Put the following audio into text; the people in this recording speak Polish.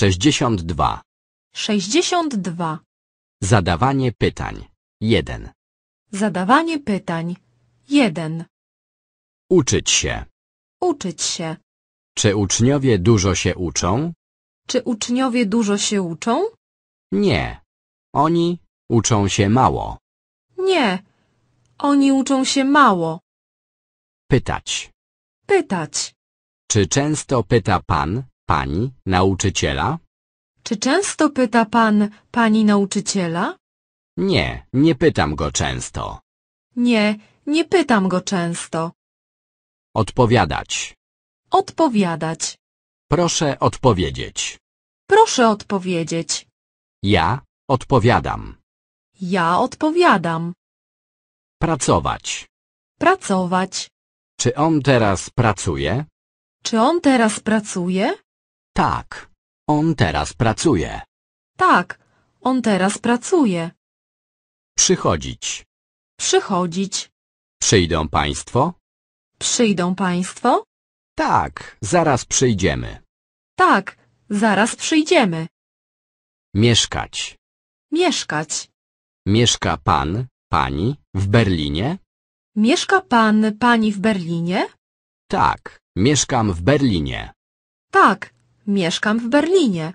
62. 62. Zadawanie pytań. 1. Zadawanie pytań. 1. Uczyć się. Uczyć się. Czy uczniowie dużo się uczą? Czy uczniowie dużo się uczą? Nie. Oni uczą się mało. Nie. Oni uczą się mało. Pytać. Pytać. Czy często pyta pan? pani nauczyciela? Czy często pyta pan pani nauczyciela? Nie, nie pytam go często. Nie, nie pytam go często. Odpowiadać. Odpowiadać. Proszę odpowiedzieć. Proszę odpowiedzieć. Ja odpowiadam. Ja odpowiadam. Pracować. Pracować. Czy on teraz pracuje? Czy on teraz pracuje? Tak, on teraz pracuje. Tak, on teraz pracuje. Przychodzić. Przychodzić. Przyjdą państwo? Przyjdą państwo? Tak, zaraz przyjdziemy. Tak, zaraz przyjdziemy. Mieszkać. Mieszkać. Mieszka pan, pani w Berlinie? Mieszka pan, pani w Berlinie? Tak, mieszkam w Berlinie. Tak, Mieszkam w Berlinie.